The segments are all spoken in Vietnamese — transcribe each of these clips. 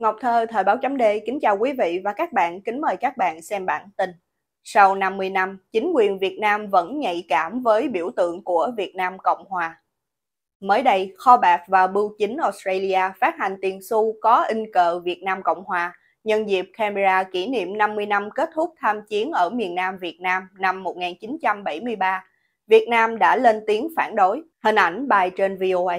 Ngọc Thơ, Thời báo chấm D kính chào quý vị và các bạn, kính mời các bạn xem bản tin. Sau 50 năm, chính quyền Việt Nam vẫn nhạy cảm với biểu tượng của Việt Nam Cộng Hòa. Mới đây, kho bạc và bưu chính Australia phát hành tiền xu có in cờ Việt Nam Cộng Hòa nhân dịp camera kỷ niệm 50 năm kết thúc tham chiến ở miền Nam Việt Nam năm 1973. Việt Nam đã lên tiếng phản đối. Hình ảnh bài trên VOA.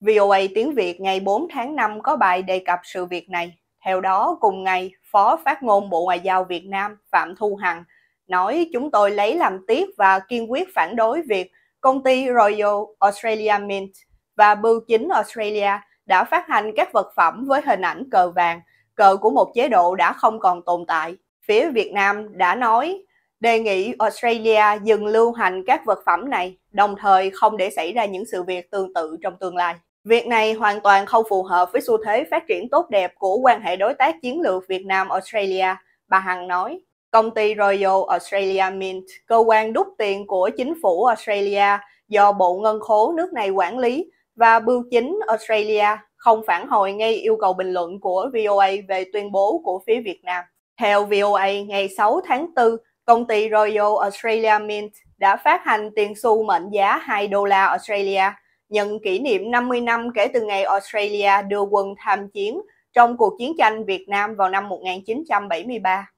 VOA tiếng Việt ngày 4 tháng 5 có bài đề cập sự việc này. Theo đó, cùng ngày, Phó Phát ngôn Bộ Ngoại giao Việt Nam Phạm Thu Hằng nói chúng tôi lấy làm tiếc và kiên quyết phản đối việc công ty Royal Australia Mint và Bưu chính Australia đã phát hành các vật phẩm với hình ảnh cờ vàng, cờ của một chế độ đã không còn tồn tại. Phía Việt Nam đã nói đề nghị Australia dừng lưu hành các vật phẩm này, đồng thời không để xảy ra những sự việc tương tự trong tương lai. Việc này hoàn toàn không phù hợp với xu thế phát triển tốt đẹp của quan hệ đối tác chiến lược Việt Nam-Australia, bà Hằng nói. Công ty Royal Australia Mint, cơ quan đúc tiền của chính phủ Australia do Bộ Ngân khố nước này quản lý và bưu chính Australia không phản hồi ngay yêu cầu bình luận của VOA về tuyên bố của phía Việt Nam. Theo VOA, ngày 6 tháng 4, công ty Royal Australia Mint đã phát hành tiền xu mệnh giá 2 đô la Australia – nhận kỷ niệm 50 năm kể từ ngày Australia đưa quân tham chiến trong cuộc chiến tranh Việt Nam vào năm 1973,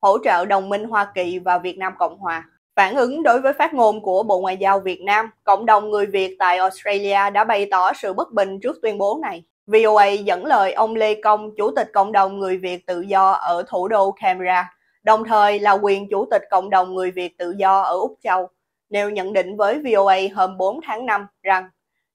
hỗ trợ đồng minh Hoa Kỳ và Việt Nam Cộng Hòa. Phản ứng đối với phát ngôn của Bộ Ngoại giao Việt Nam, cộng đồng người Việt tại Australia đã bày tỏ sự bất bình trước tuyên bố này. VOA dẫn lời ông Lê Công, Chủ tịch Cộng đồng Người Việt Tự Do ở thủ đô Canberra, đồng thời là quyền Chủ tịch Cộng đồng Người Việt Tự Do ở Úc Châu, nêu nhận định với VOA hôm 4 tháng 5 rằng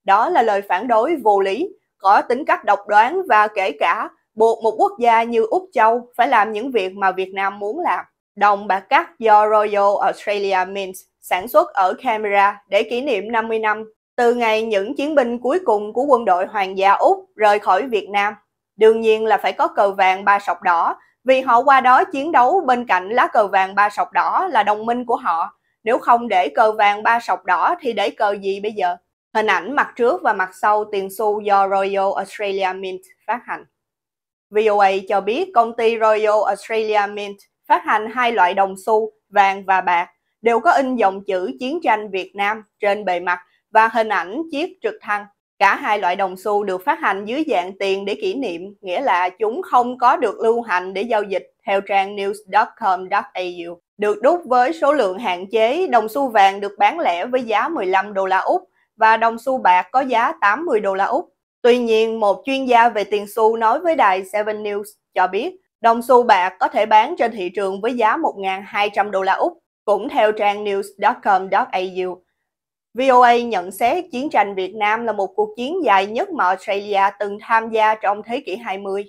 đó là lời phản đối vô lý, có tính cách độc đoán và kể cả buộc một quốc gia như Úc Châu phải làm những việc mà Việt Nam muốn làm. Đồng bạc cắt do Royal Australia Mint sản xuất ở Canberra để kỷ niệm 50 năm từ ngày những chiến binh cuối cùng của quân đội Hoàng gia Úc rời khỏi Việt Nam. Đương nhiên là phải có cờ vàng ba sọc đỏ vì họ qua đó chiến đấu bên cạnh lá cờ vàng ba sọc đỏ là đồng minh của họ. Nếu không để cờ vàng ba sọc đỏ thì để cờ gì bây giờ? Hình ảnh mặt trước và mặt sau tiền xu do Royal Australia Mint phát hành. VOA cho biết công ty Royal Australia Mint phát hành hai loại đồng xu vàng và bạc đều có in dòng chữ chiến tranh Việt Nam trên bề mặt và hình ảnh chiếc trực thăng. Cả hai loại đồng xu được phát hành dưới dạng tiền để kỷ niệm, nghĩa là chúng không có được lưu hành để giao dịch theo trang news.com.au. Được đúc với số lượng hạn chế, đồng xu vàng được bán lẻ với giá 15 đô la Úc và đồng xu bạc có giá 80 đô la Úc. Tuy nhiên, một chuyên gia về tiền xu nói với đài Seven News cho biết, đồng xu bạc có thể bán trên thị trường với giá 1.200 đô la Úc, cũng theo trang news.com.au. VOA nhận xét chiến tranh Việt Nam là một cuộc chiến dài nhất mà Australia từng tham gia trong thế kỷ 20,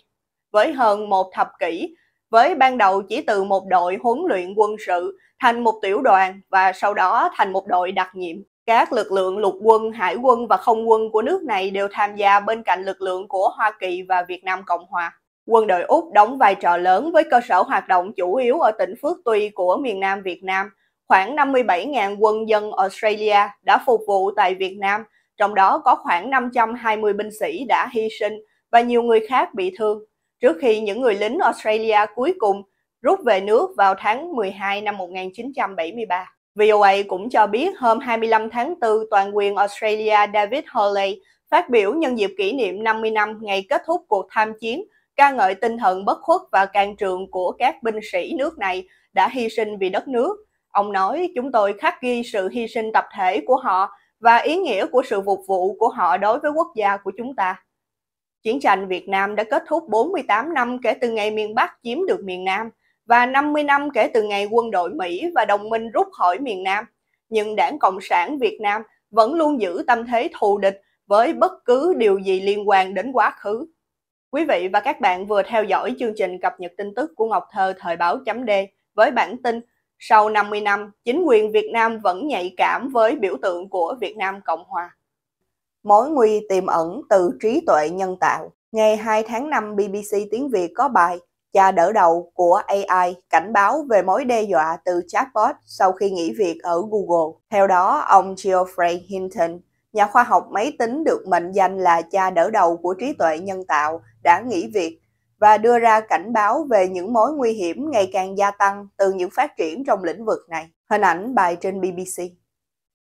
với hơn một thập kỷ, với ban đầu chỉ từ một đội huấn luyện quân sự thành một tiểu đoàn và sau đó thành một đội đặc nhiệm. Các lực lượng lục quân, hải quân và không quân của nước này đều tham gia bên cạnh lực lượng của Hoa Kỳ và Việt Nam Cộng Hòa. Quân đội Úc đóng vai trò lớn với cơ sở hoạt động chủ yếu ở tỉnh Phước Tuy của miền Nam Việt Nam. Khoảng 57.000 quân dân Australia đã phục vụ tại Việt Nam, trong đó có khoảng 520 binh sĩ đã hy sinh và nhiều người khác bị thương, trước khi những người lính Australia cuối cùng rút về nước vào tháng 12 năm 1973. VOA cũng cho biết hôm 25 tháng 4, toàn quyền Australia David Hurley phát biểu nhân dịp kỷ niệm 50 năm ngày kết thúc cuộc tham chiến, ca ngợi tinh thần bất khuất và can trường của các binh sĩ nước này đã hy sinh vì đất nước. Ông nói, chúng tôi khắc ghi sự hy sinh tập thể của họ và ý nghĩa của sự phục vụ của họ đối với quốc gia của chúng ta. Chiến tranh Việt Nam đã kết thúc 48 năm kể từ ngày miền Bắc chiếm được miền Nam – và 50 năm kể từ ngày quân đội Mỹ và đồng minh rút khỏi miền Nam. Nhưng đảng Cộng sản Việt Nam vẫn luôn giữ tâm thế thù địch với bất cứ điều gì liên quan đến quá khứ. Quý vị và các bạn vừa theo dõi chương trình cập nhật tin tức của Ngọc Thơ thời báo chấm D với bản tin Sau 50 năm, chính quyền Việt Nam vẫn nhạy cảm với biểu tượng của Việt Nam Cộng Hòa. Mối nguy tiềm ẩn từ trí tuệ nhân tạo Ngày 2 tháng 5, BBC Tiếng Việt có bài cha đỡ đầu của AI cảnh báo về mối đe dọa từ chatbot sau khi nghỉ việc ở Google. Theo đó, ông Geoffrey Hinton, nhà khoa học máy tính được mệnh danh là cha đỡ đầu của trí tuệ nhân tạo, đã nghỉ việc và đưa ra cảnh báo về những mối nguy hiểm ngày càng gia tăng từ những phát triển trong lĩnh vực này. Hình ảnh bài trên BBC.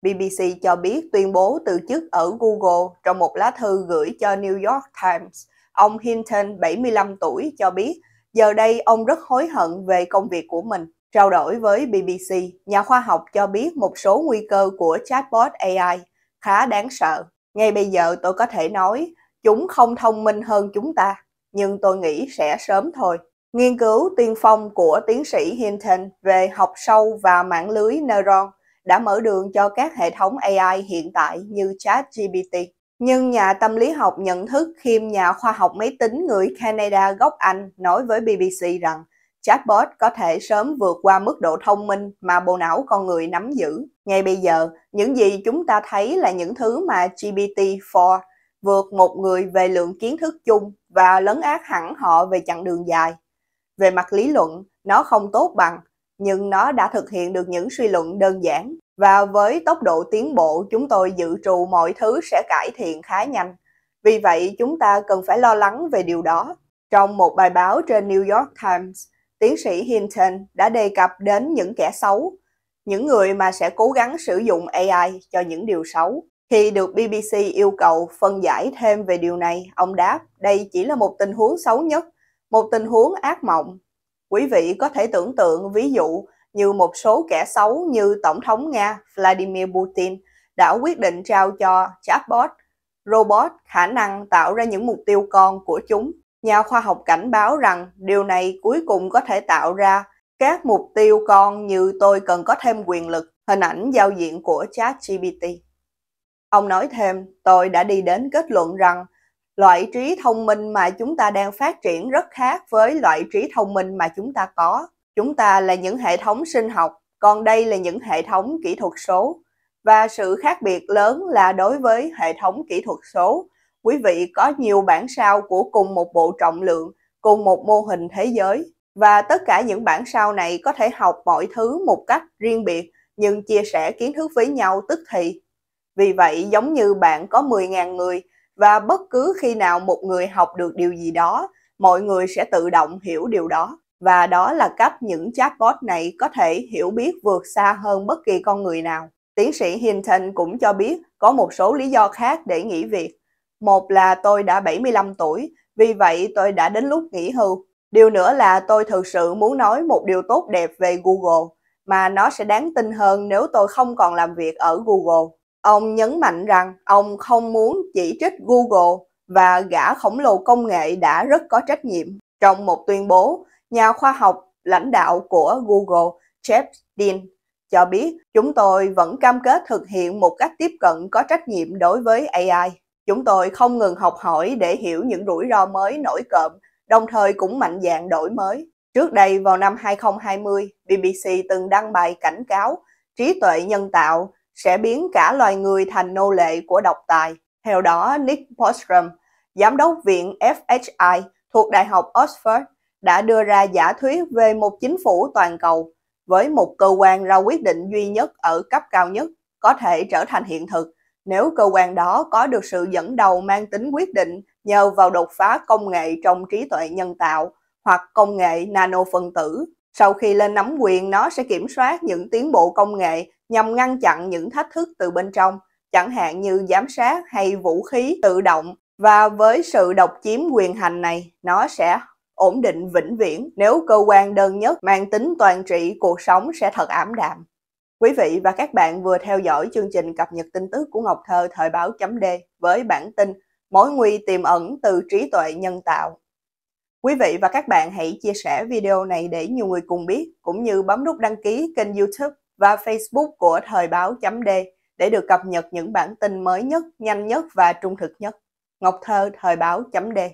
BBC cho biết tuyên bố từ chức ở Google trong một lá thư gửi cho New York Times. Ông Hinton, 75 tuổi, cho biết Giờ đây ông rất hối hận về công việc của mình. Trao đổi với BBC, nhà khoa học cho biết một số nguy cơ của chatbot AI khá đáng sợ. Ngay bây giờ tôi có thể nói, chúng không thông minh hơn chúng ta, nhưng tôi nghĩ sẽ sớm thôi. Nghiên cứu tiên phong của tiến sĩ Hinton về học sâu và mạng lưới neuron đã mở đường cho các hệ thống AI hiện tại như ChatGPT. Nhưng nhà tâm lý học nhận thức khiêm nhà khoa học máy tính người Canada gốc Anh nói với BBC rằng chatbot có thể sớm vượt qua mức độ thông minh mà bộ não con người nắm giữ. Ngay bây giờ, những gì chúng ta thấy là những thứ mà GPT-4 vượt một người về lượng kiến thức chung và lấn át hẳn họ về chặng đường dài. Về mặt lý luận, nó không tốt bằng, nhưng nó đã thực hiện được những suy luận đơn giản và với tốc độ tiến bộ chúng tôi dự trù mọi thứ sẽ cải thiện khá nhanh. Vì vậy chúng ta cần phải lo lắng về điều đó. Trong một bài báo trên New York Times, tiến sĩ Hinton đã đề cập đến những kẻ xấu, những người mà sẽ cố gắng sử dụng AI cho những điều xấu. Khi được BBC yêu cầu phân giải thêm về điều này, ông đáp đây chỉ là một tình huống xấu nhất, một tình huống ác mộng. Quý vị có thể tưởng tượng ví dụ như một số kẻ xấu như Tổng thống Nga Vladimir Putin đã quyết định trao cho chatbot robot khả năng tạo ra những mục tiêu con của chúng. Nhà khoa học cảnh báo rằng điều này cuối cùng có thể tạo ra các mục tiêu con như tôi cần có thêm quyền lực, hình ảnh giao diện của ChatGPT. Ông nói thêm, tôi đã đi đến kết luận rằng loại trí thông minh mà chúng ta đang phát triển rất khác với loại trí thông minh mà chúng ta có. Chúng ta là những hệ thống sinh học, còn đây là những hệ thống kỹ thuật số. Và sự khác biệt lớn là đối với hệ thống kỹ thuật số, quý vị có nhiều bản sao của cùng một bộ trọng lượng, cùng một mô hình thế giới. Và tất cả những bản sao này có thể học mọi thứ một cách riêng biệt, nhưng chia sẻ kiến thức với nhau tức thì. Vì vậy, giống như bạn có 10.000 người, và bất cứ khi nào một người học được điều gì đó, mọi người sẽ tự động hiểu điều đó và đó là cách những chatbot này có thể hiểu biết vượt xa hơn bất kỳ con người nào. Tiến sĩ Hinton cũng cho biết có một số lý do khác để nghỉ việc. Một là tôi đã 75 tuổi, vì vậy tôi đã đến lúc nghỉ hưu. Điều nữa là tôi thực sự muốn nói một điều tốt đẹp về Google, mà nó sẽ đáng tin hơn nếu tôi không còn làm việc ở Google. Ông nhấn mạnh rằng ông không muốn chỉ trích Google và gã khổng lồ công nghệ đã rất có trách nhiệm. Trong một tuyên bố, nhà khoa học lãnh đạo của Google Jeff Dean cho biết chúng tôi vẫn cam kết thực hiện một cách tiếp cận có trách nhiệm đối với AI. Chúng tôi không ngừng học hỏi để hiểu những rủi ro mới nổi cộm, đồng thời cũng mạnh dạn đổi mới. Trước đây vào năm 2020, BBC từng đăng bài cảnh cáo trí tuệ nhân tạo sẽ biến cả loài người thành nô lệ của độc tài. Theo đó, Nick Bostrom, giám đốc viện FHI thuộc Đại học Oxford, đã đưa ra giả thuyết về một chính phủ toàn cầu với một cơ quan ra quyết định duy nhất ở cấp cao nhất có thể trở thành hiện thực nếu cơ quan đó có được sự dẫn đầu mang tính quyết định nhờ vào đột phá công nghệ trong trí tuệ nhân tạo hoặc công nghệ nano phân tử. Sau khi lên nắm quyền, nó sẽ kiểm soát những tiến bộ công nghệ nhằm ngăn chặn những thách thức từ bên trong, chẳng hạn như giám sát hay vũ khí tự động. Và với sự độc chiếm quyền hành này, nó sẽ ổn định vĩnh viễn nếu cơ quan đơn nhất mang tính toàn trị cuộc sống sẽ thật ảm đạm. Quý vị và các bạn vừa theo dõi chương trình cập nhật tin tức của Ngọc Thơ thời báo chấm D với bản tin Mối nguy tiềm ẩn từ trí tuệ nhân tạo. Quý vị và các bạn hãy chia sẻ video này để nhiều người cùng biết, cũng như bấm nút đăng ký kênh youtube và facebook của thời báo chấm D để được cập nhật những bản tin mới nhất, nhanh nhất và trung thực nhất. Ngọc Thơ thời báo chấm D